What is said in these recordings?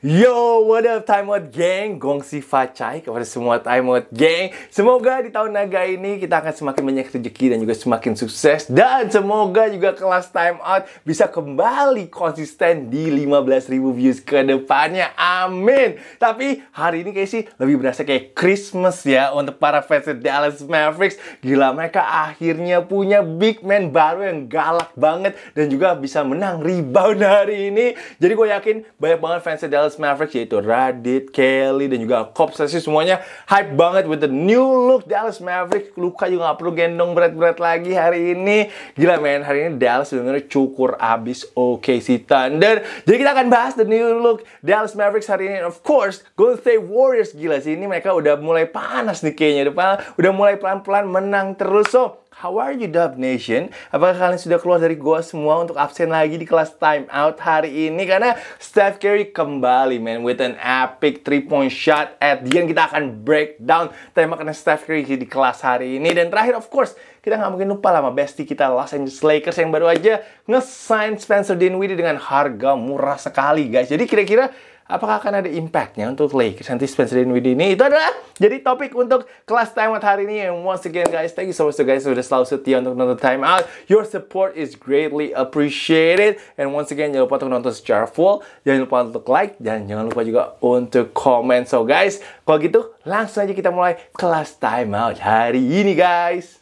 Yo, what up Time Out Gang? Gong Si Facai kepada semua Time Out Gang. Semoga di tahun naga ini kita akan semakin banyak rezeki dan juga semakin sukses. Dan semoga juga kelas Time Out bisa kembali konsisten di 15.000 views ke depannya. Amin. Tapi hari ini kayak sih lebih berasa kayak Christmas ya untuk para fans Dallas Mavericks. Gila, mereka akhirnya punya big man baru yang galak banget dan juga bisa menang rebound hari ini. Jadi gue yakin banyak banget fans Dallas Dallas Mavericks yaitu Radit, Kelly, dan juga Cobb Sessi semuanya hype banget with the new look Dallas Mavericks. Luka juga gak perlu gendong berat-berat lagi hari ini. Gila men, hari ini Dallas sebenarnya cukur abis oke si Thunder. Jadi kita akan bahas the new look Dallas Mavericks hari ini. of course, Golden State Warriors. Gila sih, ini mereka udah mulai panas nih kayaknya. Depan, udah mulai pelan-pelan menang terus. So, How are you Dub Nation? Apakah kalian sudah keluar dari goa semua untuk absen lagi di kelas time out hari ini? Karena Steph Curry kembali man with an epic three point shot at the end kita akan breakdown tema karena Steph Curry di kelas hari ini dan terakhir of course kita nggak mungkin lupa lah sama bestie kita Los Angeles Lakers yang baru aja nge-sign Spencer Dinwiddie dengan harga murah sekali guys. Jadi kira-kira apakah akan ada impactnya untuk Lakers nanti Spencer Dinwiddie ini itu adalah jadi topik untuk kelas time out hari ini and once again guys thank you so much to guys sudah selalu setia untuk nonton time out your support is greatly appreciated and once again jangan lupa untuk nonton secara full jangan lupa untuk like dan jangan lupa juga untuk comment so guys kalau gitu langsung aja kita mulai kelas time out hari ini guys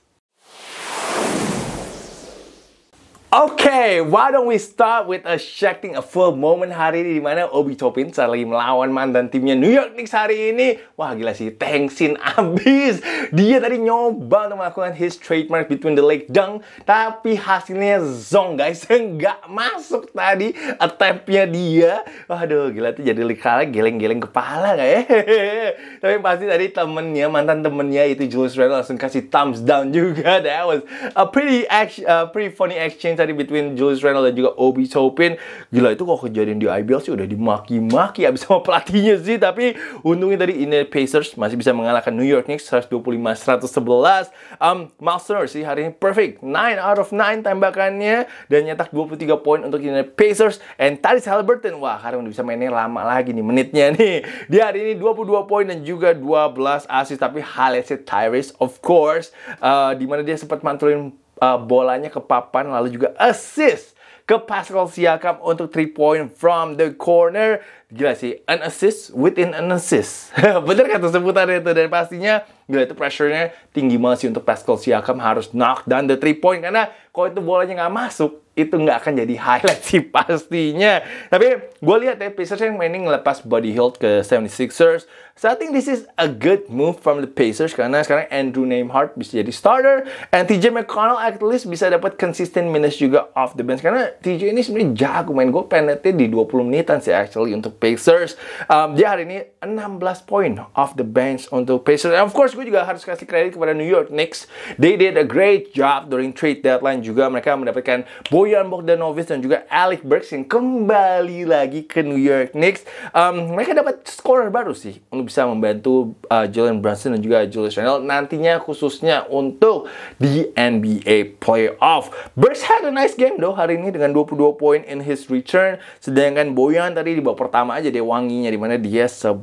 Okay, why don't we start with a shocking a full moment hari ini mana Obi Topin secara lagi melawan mantan timnya New York Knicks hari ini. Wah gila sih, tengsin abis. Dia tadi nyoba untuk melakukan his trademark between the leg dunk, tapi hasilnya zong guys, nggak masuk tadi attemptnya dia. Waduh, gila tuh jadi likalah geleng-geleng kepala kayak. Ya? tapi pasti tadi temennya mantan temennya itu Julius Randle langsung kasih thumbs down juga. That was a pretty action, a pretty funny action tadi between Julius Randle dan juga Obi Chopin. Gila itu kok kejadian di IBL sih udah dimaki-maki abis sama pelatihnya sih. Tapi untungnya tadi Indiana Pacers masih bisa mengalahkan New York Knicks 125-111. Um, Miles sih hari ini perfect. 9 out of 9 tembakannya dan nyetak 23 poin untuk Indiana Pacers. And Tyrese Halliburton, wah hari karena bisa mainnya lama lagi nih menitnya nih. Dia hari ini 22 poin dan juga 12 assist. Tapi highlightnya Tyrese of course. Uh, dimana dia sempat mantulin uh, bolanya ke papan lalu juga assist ke Pascal Siakam untuk three point from the corner Gila sih, an assist within an assist. Bener kata sebutan itu. Dan pastinya, gila itu pressure-nya tinggi banget sih untuk Pascal Siakam harus knock down the three point. Karena kalau itu bolanya nggak masuk, itu nggak akan jadi highlight sih pastinya. Tapi gue lihat ya, Pacers yang mainin ngelepas body hold ke 76ers. So I think this is a good move from the Pacers karena sekarang Andrew Namehart bisa jadi starter and TJ McConnell at least bisa dapat consistent minutes juga off the bench karena TJ ini sebenarnya jago main gue penetnya di 20 menitan sih actually untuk Pacers. Um, dia hari ini 16 poin off the bench untuk Pacers. And of course, gue juga harus kasih kredit kepada New York Knicks. They did a great job during trade deadline juga. Mereka mendapatkan Boyan Bogdanovic dan juga Alec Burks yang kembali lagi ke New York Knicks. Um, mereka dapat scorer baru sih untuk bisa membantu uh, Jalen Brunson dan juga Julius Randle nantinya khususnya untuk di NBA playoff. Burks had a nice game though hari ini dengan 22 poin in his return. Sedangkan Boyan tadi di babak pertama sama aja deh wanginya dimana dia 11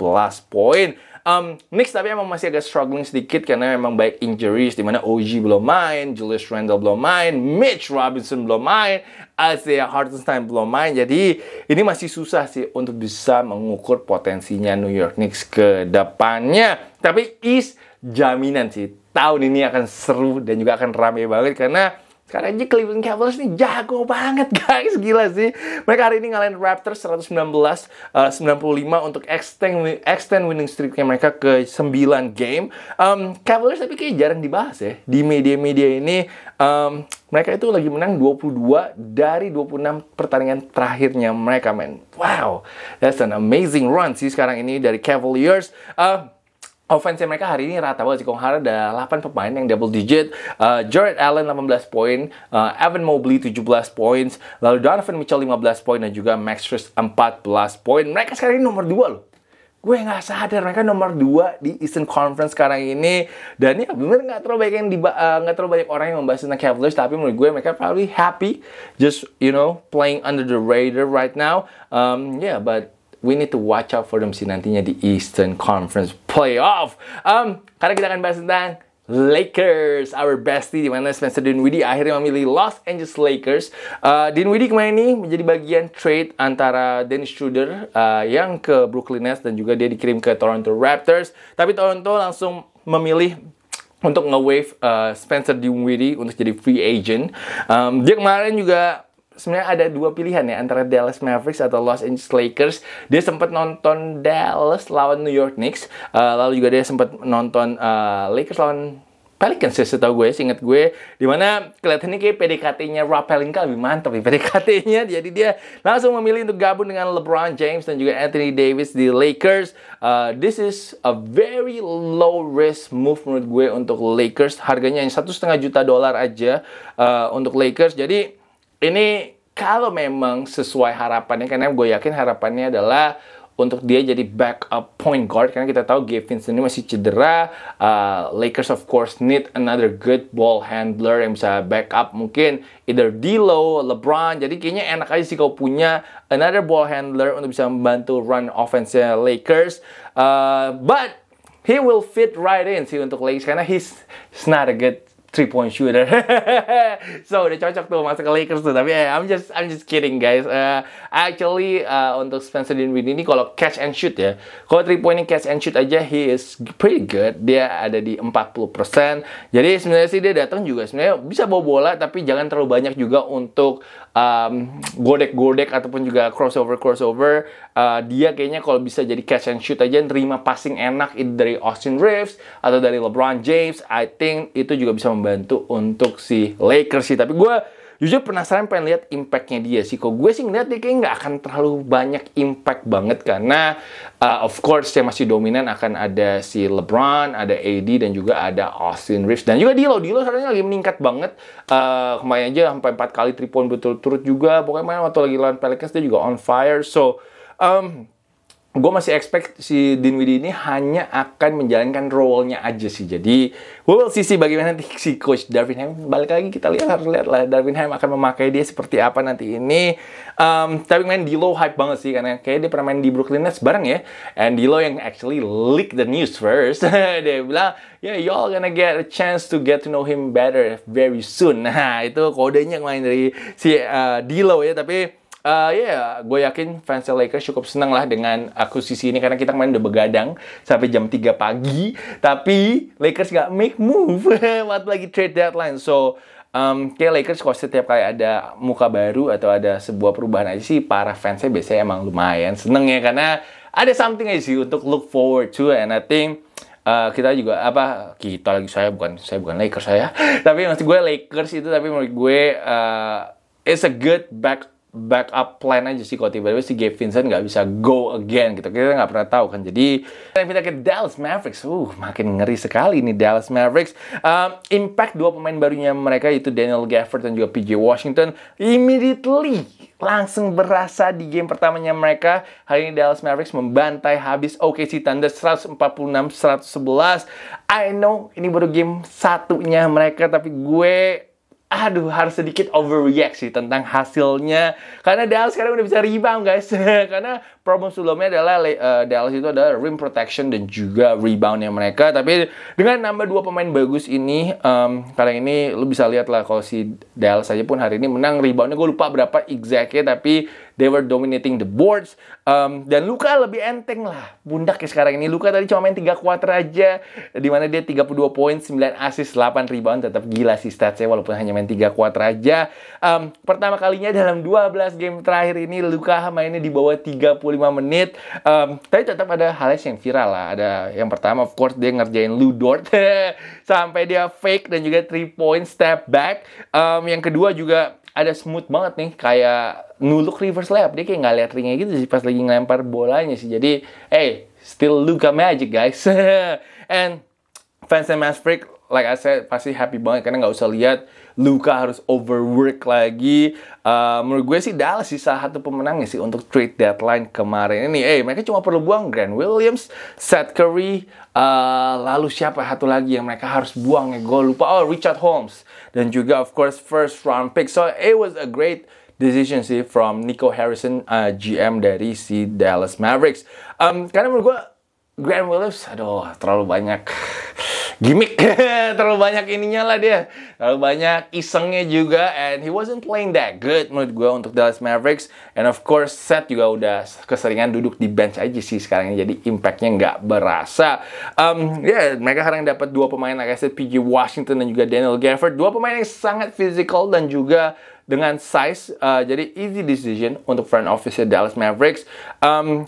poin. Um, Knicks tapi emang masih agak struggling sedikit karena memang baik injuries di mana OG belum main, Julius Randle belum main, Mitch Robinson belum main, Isaiah Hartenstein belum main. Jadi ini masih susah sih untuk bisa mengukur potensinya New York Knicks ke depannya. Tapi East jaminan sih tahun ini akan seru dan juga akan ramai banget karena sekarang aja Cleveland Cavaliers nih jago banget guys, gila sih. Mereka hari ini ngalahin Raptors 119 uh, 95 untuk extend extend winning streaknya mereka ke 9 game. Um, Cavaliers tapi kayak jarang dibahas ya di media-media ini. Um, mereka itu lagi menang 22 dari 26 pertandingan terakhirnya mereka, men. Wow, that's an amazing run sih sekarang ini dari Cavaliers. Uh, Offense mereka hari ini rata banget sih. Kong Hara ada 8 pemain yang double digit. Uh, Jared Allen 18 poin. Uh, Evan Mobley 17 poin. Lalu Donovan Mitchell 15 poin. Dan juga Max Strus 14 poin. Mereka sekarang ini nomor 2 loh. Gue nggak sadar mereka nomor 2 di Eastern Conference sekarang ini. Dan ya bener nggak terlalu banyak yang uh, terlalu banyak orang yang membahas tentang Cavaliers. Tapi menurut gue mereka probably happy. Just, you know, playing under the radar right now. Um, yeah, but we need to watch out for them sih nantinya di Eastern Conference Playoff. Um, karena kita akan bahas tentang Lakers, our bestie di mana Spencer Dinwiddie akhirnya memilih Los Angeles Lakers. Uh, Dinwiddie kemarin ini menjadi bagian trade antara Dennis Schroeder uh, yang ke Brooklyn Nets dan juga dia dikirim ke Toronto Raptors. Tapi Toronto langsung memilih untuk nge-wave uh, Spencer Dinwiddie untuk jadi free agent. Um, dia kemarin juga sebenarnya ada dua pilihan ya antara Dallas Mavericks atau Los Angeles Lakers. Dia sempat nonton Dallas lawan New York Knicks, uh, lalu juga dia sempat nonton uh, Lakers lawan Pelicans ya setahu gue, seingat gue dimana kelihatannya kayak PDKT-nya Rob Pelinka lebih mantap nih ya, PDKT-nya jadi dia langsung memilih untuk gabung dengan LeBron James dan juga Anthony Davis di Lakers uh, this is a very low risk move menurut gue untuk Lakers harganya yang satu setengah juta dolar aja uh, untuk Lakers jadi ini kalau memang sesuai harapannya, karena gue yakin harapannya adalah untuk dia jadi backup point guard karena kita tahu Gavin ini masih cedera. Uh, Lakers of course need another good ball handler yang bisa backup mungkin either D'Lo, LeBron. Jadi kayaknya enak aja sih kalau punya another ball handler untuk bisa membantu run offense Lakers. Uh, but he will fit right in sih untuk Lakers karena he's, he's not a good three point shooter. so udah cocok tuh masuk ke Lakers tuh. Tapi yeah, I'm just I'm just kidding guys. Uh, actually uh, untuk Spencer Dinwiddie ini kalau catch and shoot ya, kalau three point catch and shoot aja he is pretty good. Dia ada di 40%. Jadi sebenarnya sih dia datang juga sebenarnya bisa bawa bola tapi jangan terlalu banyak juga untuk um, godek-godek ataupun juga crossover crossover. Uh, dia kayaknya kalau bisa jadi catch and shoot aja nerima passing enak dari Austin Reeves atau dari LeBron James, I think itu juga bisa membantu membantu untuk si Lakers sih. Tapi gue jujur penasaran pengen lihat impactnya dia sih. Kok gue sih ngeliat dia kayak nggak akan terlalu banyak impact banget karena uh, of course yang masih dominan akan ada si LeBron, ada AD dan juga ada Austin Reeves dan juga Dilo. Dilo sebenarnya lagi meningkat banget. Uh, kemarin aja sampai empat kali triple pun turut juga. Pokoknya waktu lagi lawan Pelicans dia juga on fire. So um, gue masih expect si Dinwiddie ini hanya akan menjalankan role-nya aja sih. Jadi, we will see sih bagaimana nanti si Coach Darwin Ham. Balik lagi kita lihat, harus lihat lah Darvin Ham akan memakai dia seperti apa nanti ini. Um, tapi main di low hype banget sih, karena kayak dia pernah main di Brooklyn Nets bareng ya. And low yang actually leak the news first. dia bilang, yeah, y'all gonna get a chance to get to know him better very soon. Nah, itu kodenya yang main dari si uh, D-Low ya, tapi uh, eh, ya yeah, gue yakin fans Lakers cukup senang lah dengan akuisisi ini karena kita main udah begadang sampai jam 3 pagi tapi Lakers gak make move waktu lagi trade deadline so Um, kayak Lakers kalau setiap kali ada muka baru atau ada sebuah perubahan aja sih para fansnya biasanya emang lumayan seneng ya karena ada something aja sih untuk look forward to and I think uh, kita juga apa kita lagi saya bukan saya bukan Lakers saya tapi maksud gue Lakers itu tapi menurut gue uh, it's a good back backup plan aja sih kalau tiba-tiba si Gabe Vincent nggak bisa go again gitu kita nggak pernah tahu kan jadi kita pindah ke Dallas Mavericks uh makin ngeri sekali nih Dallas Mavericks um, impact dua pemain barunya mereka yaitu Daniel Gafford dan juga PJ Washington immediately langsung berasa di game pertamanya mereka hari ini Dallas Mavericks membantai habis OKC Thunder 146-111 I know ini baru game satunya mereka tapi gue aduh harus sedikit overreact sih tentang hasilnya karena Dallas sekarang udah bisa rebound guys karena problem sebelumnya adalah uh, Dallas itu adalah rim protection dan juga reboundnya mereka tapi dengan nambah dua pemain bagus ini um, kali ini lu bisa lihat lah kalau si Dallas aja pun hari ini menang reboundnya gue lupa berapa exactnya tapi They were dominating the boards. Um, dan Luka lebih enteng lah. Bundak ya sekarang ini. Luka tadi cuma main 3 quarter aja. Dimana dia 32 poin, 9 assist, 8 rebound. Tetap gila sih statsnya walaupun hanya main 3 quarter aja. Um, pertama kalinya dalam 12 game terakhir ini Luka mainnya di bawah 35 menit. Um, tapi tetap ada hal yang viral lah. Ada yang pertama of course dia ngerjain Lou Dort. sampai dia fake dan juga 3 point step back. Um, yang kedua juga ada smooth banget nih kayak nuluk reverse layup dia kayak nggak lihat ringnya gitu sih pas lagi ngelempar bolanya sih jadi hey still Luka Magic guys and fans and Mass Freak like I said pasti happy banget karena nggak usah lihat Luka harus overwork lagi. Uh, menurut gue sih Dallas sih salah satu pemenangnya sih untuk trade deadline kemarin ini. Eh, mereka cuma perlu buang Grant Williams, Seth Curry, uh, lalu siapa satu lagi yang mereka harus buang ya? Gue lupa. Oh, Richard Holmes dan juga of course first round pick. So it was a great decision sih from Nico Harrison, uh, eh, GM dari si Dallas Mavericks. Um, karena menurut gue Grant Williams, aduh terlalu banyak gimmick terlalu banyak ininya lah dia terlalu banyak isengnya juga and he wasn't playing that good menurut gue untuk Dallas Mavericks and of course Seth juga udah keseringan duduk di bench aja sih sekarang ini jadi impactnya nggak berasa um, ya yeah, mereka sekarang dapat dua pemain like I said PG Washington dan juga Daniel Gafford dua pemain yang sangat physical dan juga dengan size uh, jadi easy decision untuk front office Dallas Mavericks um,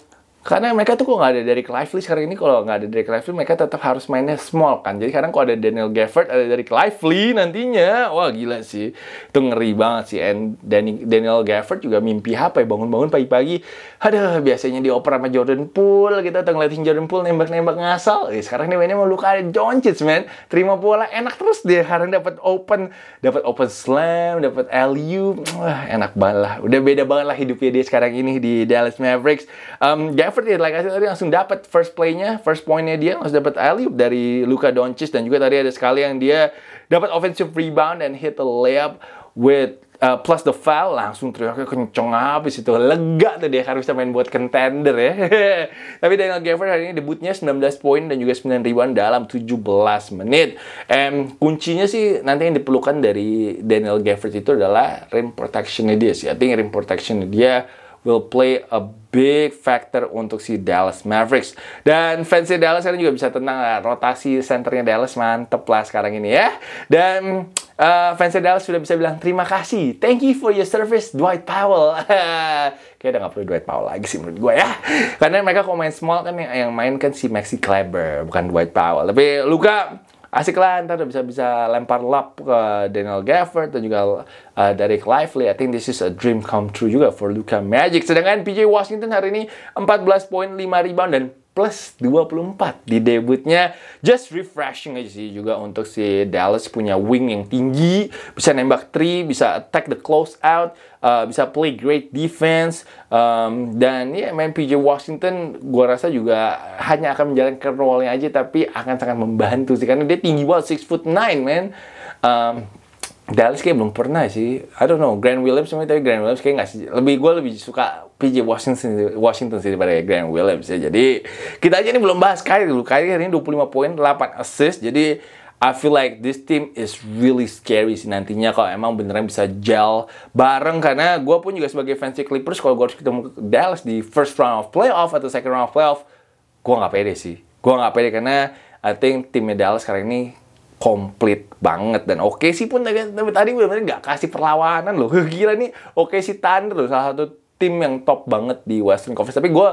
karena mereka tuh kok nggak ada dari Lively sekarang ini kalau nggak ada dari Lively mereka tetap harus mainnya small kan jadi sekarang kok ada Daniel Gafford ada dari Lively nantinya wah gila sih itu ngeri banget sih and Danny, Daniel Gafford juga mimpi apa ya bangun-bangun pagi-pagi ada biasanya dioper sama Jordan Poole gitu ngeliatin Jordan Poole nembak-nembak ngasal eh, sekarang dia mainnya mau luka ada Doncic man terima pula enak terus dia sekarang dapat open dapat open slam dapat LU wah enak banget lah udah beda banget lah hidupnya dia sekarang ini di Dallas Mavericks um, Gafford effort ya. Like I tadi langsung dapat first play-nya, first point-nya dia langsung dapat alley dari Luka Doncic dan juga tadi ada sekali yang dia dapat offensive rebound dan hit a layup with uh, plus the foul langsung teriaknya kenceng habis itu lega tuh dia harusnya main buat contender ya tapi Daniel Gafford hari ini debutnya 19 poin dan juga 9 ribuan dalam 17 menit em kuncinya sih nanti yang diperlukan dari Daniel Gafford itu adalah rim protectionnya dia sih I think rim protection dia will play a big factor untuk si Dallas Mavericks. Dan fansnya Dallas sekarang juga bisa tenang lah. Rotasi centernya Dallas mantep lah sekarang ini ya. Dan uh, eh, fansnya Dallas sudah bisa bilang terima kasih. Thank you for your service Dwight Powell. Kayaknya udah gak perlu Dwight Powell lagi sih menurut gue ya. Karena mereka kalau main small kan yang, yang main kan si Maxi Kleber. Bukan Dwight Powell. Tapi Luka asik lah ntar bisa bisa lempar lap ke Daniel Gafford dan juga uh, eh, Derek Lively I think this is a dream come true juga for Luka Magic sedangkan PJ Washington hari ini 14 poin 5 rebound dan plus 24 di debutnya. Just refreshing aja sih juga untuk si Dallas punya wing yang tinggi, bisa nembak three, bisa attack the close out, uh, bisa play great defense um, dan ya yeah, main PJ Washington gua rasa juga hanya akan menjalankan role-nya aja tapi akan sangat membantu sih karena dia tinggi banget 6 foot 9 man. Um, Dallas kayak belum pernah sih. I don't know. Grand Williams sama tapi Grand Williams kayak nggak sih. lebih gue lebih suka PJ Washington Washington sih daripada Grand Williams ya. Jadi kita aja ini belum bahas Kyrie dulu. Kyrie hari ini 25 poin, 8 assist. Jadi I feel like this team is really scary sih nantinya kalau emang beneran bisa gel bareng karena gue pun juga sebagai fans Clippers kalau gue harus ketemu Dallas di first round of playoff atau second round of playoff gue nggak pede sih gue nggak pede karena I think timnya Dallas sekarang ini komplit banget dan oke sih pun tadi tadi benar nggak kasih perlawanan loh gila nih oke sih Thunder loh salah satu tim yang top banget di Western Conference tapi gue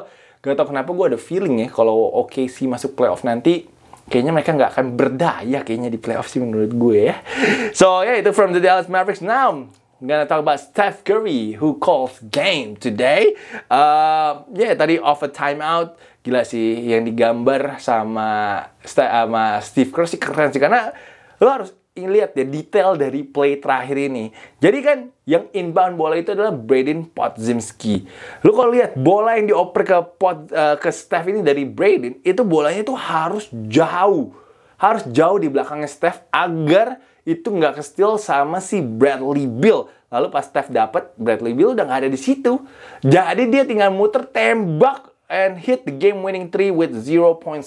gak tau kenapa gue ada feeling ya kalau oke sih masuk playoff nanti kayaknya mereka nggak akan berdaya kayaknya di playoff sih menurut gue ya so ya yeah, itu from the Dallas Mavericks now I'm gonna talk about Steph Curry who calls game today. Uh, ya yeah, tadi off a timeout, gila sih yang digambar sama sama Steve Kerr sih keren sih karena lo harus lihat ya detail dari play terakhir ini. Jadi kan yang inbound bola itu adalah Braden Podzimski. Lo kalau lihat bola yang dioper ke pot, uh, ke Steph ini dari Braden itu bolanya itu harus jauh harus jauh di belakangnya Steph agar itu nggak kestil sama si Bradley Bill Lalu pas Steph dapet Bradley Beal udah gak ada di situ. Jadi dia tinggal muter tembak and hit the game winning three with 0.7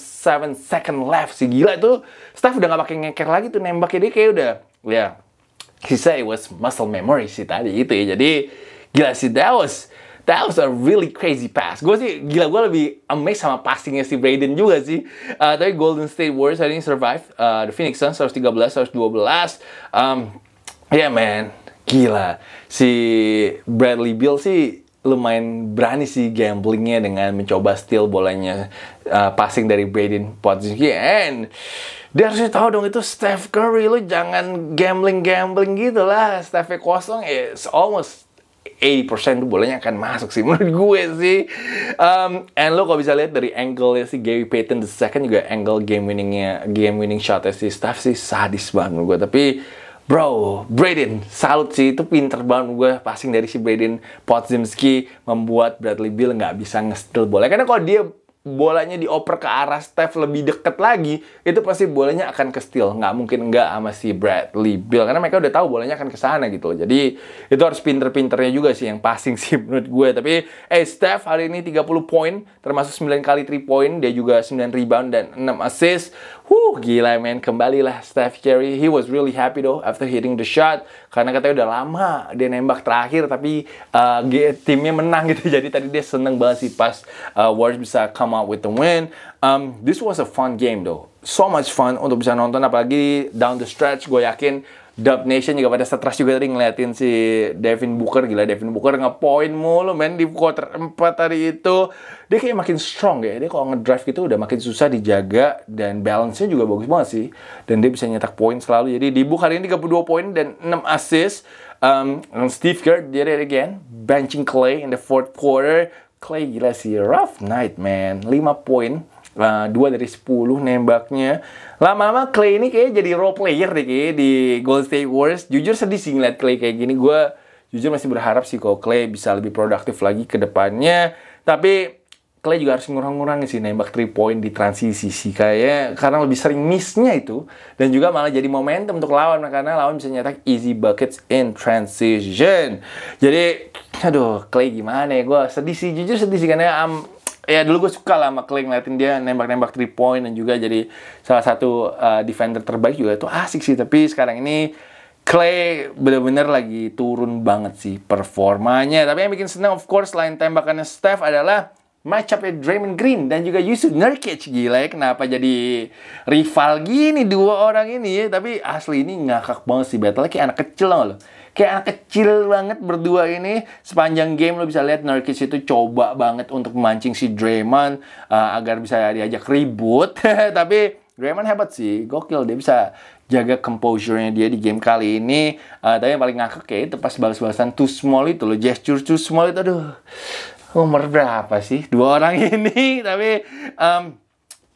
second left. Si gila itu Steph udah gak pakai ngeker lagi tuh nembaknya dia kayak udah ya. Yeah. He said it was muscle memory sih tadi itu ya. Jadi gila sih that was That was a really crazy pass. Gue sih, gila gue lebih amazed sama passingnya si Braden juga sih. Uh, tapi Golden State Warriors hari ini survive. Uh, the Phoenix Suns 113, 112. Um, yeah man, Gila, si Bradley Beal sih lumayan berani sih gamblingnya dengan mencoba steal bolanya uh, passing dari Braden Podziewski and dia harus tahu dong itu Steph Curry lu jangan gambling gambling gitu lah Steph kosong is almost 80% tuh bolanya akan masuk sih menurut gue sih um, and lo kalau bisa lihat dari angle si Gary Payton the second juga angle game winningnya game winning shotnya si Steph sih sadis banget menurut gue tapi Bro, Braden, salut sih, itu pinter banget gue passing dari si Braden Podzimski membuat Bradley Bill nggak bisa ngestil bola. Karena kalau dia bolanya dioper ke arah Steph lebih deket lagi, itu pasti bolanya akan ke steal. Nggak mungkin nggak sama si Bradley Bill. Karena mereka udah tahu bolanya akan ke sana gitu Jadi itu harus pinter-pinternya juga sih yang passing sih menurut gue. Tapi eh Steph hari ini 30 poin, termasuk 9 kali 3 poin. Dia juga 9 rebound dan 6 assist. Huh, gila man, lah Steph Curry. He was really happy though after hitting the shot. Karena katanya udah lama dia nembak terakhir tapi uh, timnya menang gitu. Jadi tadi dia seneng banget sih pas uh, Warriors bisa come out with the win. Um, this was a fun game though. So much fun untuk bisa nonton apalagi down the stretch gue yakin Dub Nation juga pada stres juga tadi ngeliatin si Devin Booker gila Devin Booker ngepoin mulu men di quarter 4 tadi itu dia kayak makin strong ya dia kalau ngedrive gitu udah makin susah dijaga dan balance-nya juga bagus banget sih dan dia bisa nyetak poin selalu jadi di Booker hari ini 32 poin dan 6 assist um, Steve Kerr did it again benching Clay in the fourth quarter Clay gila sih rough night man 5 poin Nah, dua dari 10 nembaknya. Lama-lama Clay ini kayak jadi role player deh kayak di Golden State Warriors. Jujur sedih sih ngeliat Clay kayak gini. Gue jujur masih berharap sih kalau Clay bisa lebih produktif lagi ke depannya. Tapi Clay juga harus ngurang-ngurangin sih nembak 3 point di transisi sih kayaknya karena lebih sering miss-nya itu dan juga malah jadi momentum untuk lawan karena lawan bisa nyetak easy buckets in transition. Jadi aduh Clay gimana ya gue sedih sih jujur sedih sih karena um, ya dulu gue suka lah sama Clay ngeliatin dia nembak-nembak 3 point dan juga jadi salah satu uh, defender terbaik juga itu asik sih tapi sekarang ini Clay bener-bener lagi turun banget sih performanya. Tapi yang bikin seneng of course selain tembakannya Steph adalah matchupnya Draymond Green dan juga Yusuf Nurkic gila ya kenapa jadi rival gini dua orang ini ya tapi asli ini ngakak banget sih battle kayak anak kecil loh kayak anak kecil banget berdua ini sepanjang game lo bisa lihat Nurkic itu coba banget untuk memancing si Draymond uh, agar bisa diajak ribut tapi Draymond hebat sih gokil dia bisa jaga composure-nya dia di game kali ini uh, tapi yang paling ngakak kayak itu pas balas-balasan too small itu lo gesture too small itu aduh umur berapa sih dua orang ini tapi um,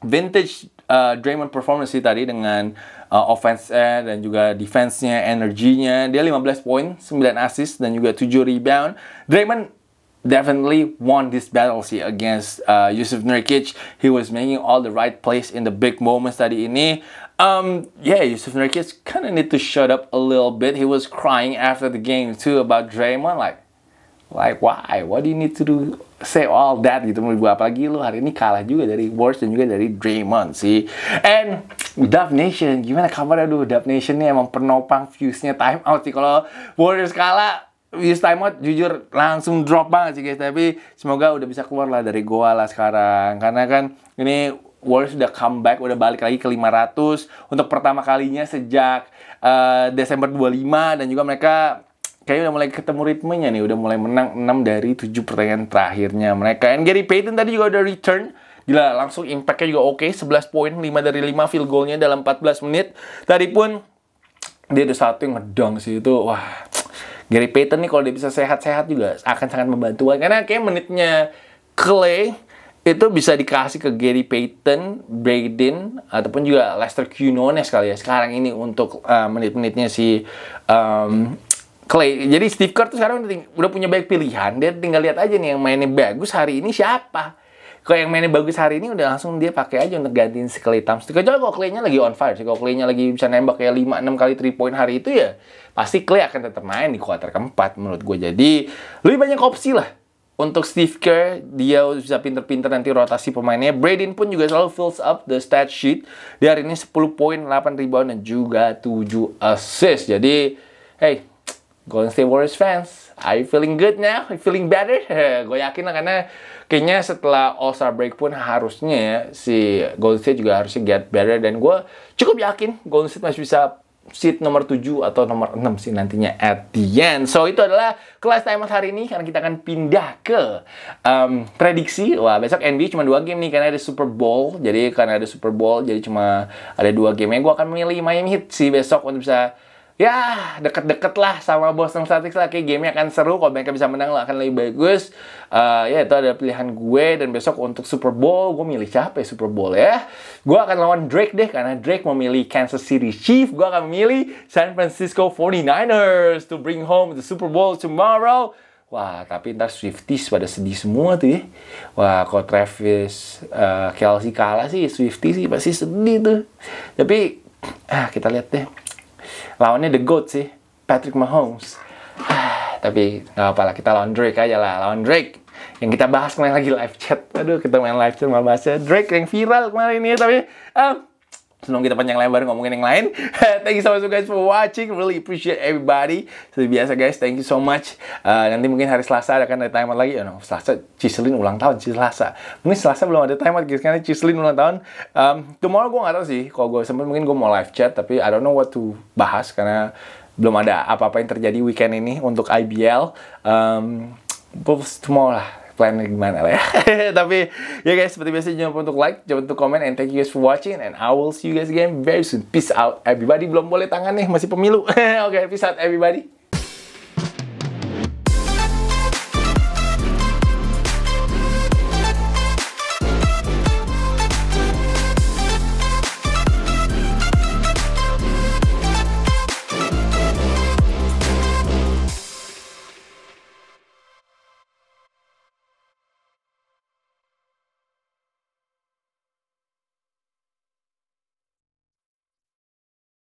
vintage uh, Draymond performance sih tadi dengan uh, eh, offense dan juga defense-nya, energinya. Dia 15 poin, 9 assist dan juga 7 rebound. Draymond definitely won this battle sih against uh, Yusuf Nurkic. He was making all the right plays in the big moments tadi ini. Um, yeah, Yusuf Nurkic kind of need to shut up a little bit. He was crying after the game too about Draymond like like why what do you need to do say all that gitu mau gue apalagi lu hari ini kalah juga dari Warriors dan juga dari Draymond sih and Dub Nation gimana kabar dulu Dub Nation nih emang penopang viewsnya time out sih kalau Warriors kalah Views time out jujur langsung drop banget sih guys tapi semoga udah bisa keluar lah dari goa lah sekarang karena kan ini Warriors udah comeback, udah balik lagi ke 500 untuk pertama kalinya sejak uh, Desember 25 dan juga mereka kayaknya udah mulai ketemu ritmenya nih, udah mulai menang 6 dari 7 pertandingan terakhirnya mereka. And Gary Payton tadi juga udah return. Gila, langsung impactnya juga oke, okay, 11 poin, 5 dari 5 field goalnya dalam 14 menit. Tadi pun dia ada satu yang ngedong sih itu, wah. Gary Payton nih kalau dia bisa sehat-sehat juga akan sangat membantu karena kayak menitnya Clay itu bisa dikasih ke Gary Payton, Braden, ataupun juga Lester Quinones kali ya sekarang ini untuk uh, menit-menitnya si um, Clay. Jadi Steve Kerr tuh sekarang udah punya banyak pilihan. Dia tinggal lihat aja nih yang mainnya bagus hari ini siapa. Kalau yang mainnya bagus hari ini udah langsung dia pakai aja untuk gantiin si Clay Thompson. Kecuali kalau Clay-nya lagi on fire sih. Kalau Clay-nya lagi bisa nembak kayak 5 6 kali 3 point hari itu ya pasti Clay akan tetap main di kuarter keempat menurut gue. Jadi lebih banyak opsi lah untuk Steve Kerr, dia bisa pinter-pinter nanti rotasi pemainnya. Braden pun juga selalu fills up the stat sheet. Dia hari ini 10 poin, 8 rebound, dan juga 7 assist. Jadi, hey, Golden State Warriors fans, are you feeling good now? Are you feeling better? gue yakin lah karena kayaknya setelah All Star break pun harusnya ya, si Golden State juga harusnya get better dan gue cukup yakin Golden State masih bisa seat nomor 7 atau nomor 6 sih nantinya at the end. So itu adalah kelas timeout hari ini karena kita akan pindah ke um, prediksi. Wah besok NBA cuma dua game nih karena ada Super Bowl. Jadi karena ada Super Bowl jadi cuma ada dua game. Gue akan memilih Miami Heat sih besok untuk bisa ya deket-deket lah sama Boston Celtics lah kayak game akan seru kalau mereka bisa menang lah akan lebih bagus uh, ya itu ada pilihan gue dan besok untuk Super Bowl gue milih siapa ya Super Bowl ya gue akan lawan Drake deh karena Drake memilih Kansas City Chiefs gue akan memilih San Francisco 49ers to bring home the Super Bowl tomorrow Wah, tapi ntar Swifties pada sedih semua tuh ya. Wah, kalau Travis uh, Kelsey kalah sih, Swifties sih pasti sedih tuh. Tapi, ah, kita lihat deh lawannya the goat sih Patrick Mahomes tapi nggak apa lah kita lawan Drake aja lah lawan Drake yang kita bahas kemarin lagi live chat aduh kita main live chat malah bahasnya Drake yang viral kemarin ini tapi um, sebelum kita panjang lebar ngomongin yang lain. thank you so much guys for watching. Really appreciate everybody. Seperti biasa guys, thank you so much. Uh, nanti mungkin hari Selasa akan ada timeout lagi. Oh, no, Selasa, Ciselin ulang tahun, Selasa. Mungkin Selasa belum ada timeout guys, karena Ciselin ulang tahun. Um, tomorrow gue gak tau sih, kalau gue sempat mungkin gue mau live chat, tapi I don't know what to bahas karena belum ada apa-apa yang terjadi weekend ini untuk IBL. Um, tomorrow lah plannya gimana lah ya. Tapi ya guys, seperti biasa jangan lupa untuk like, jangan lupa untuk komen, and thank you guys for watching, and I will see you guys again very soon. Peace out everybody. Belum boleh tangan nih, masih pemilu. Oke, okay, peace out everybody.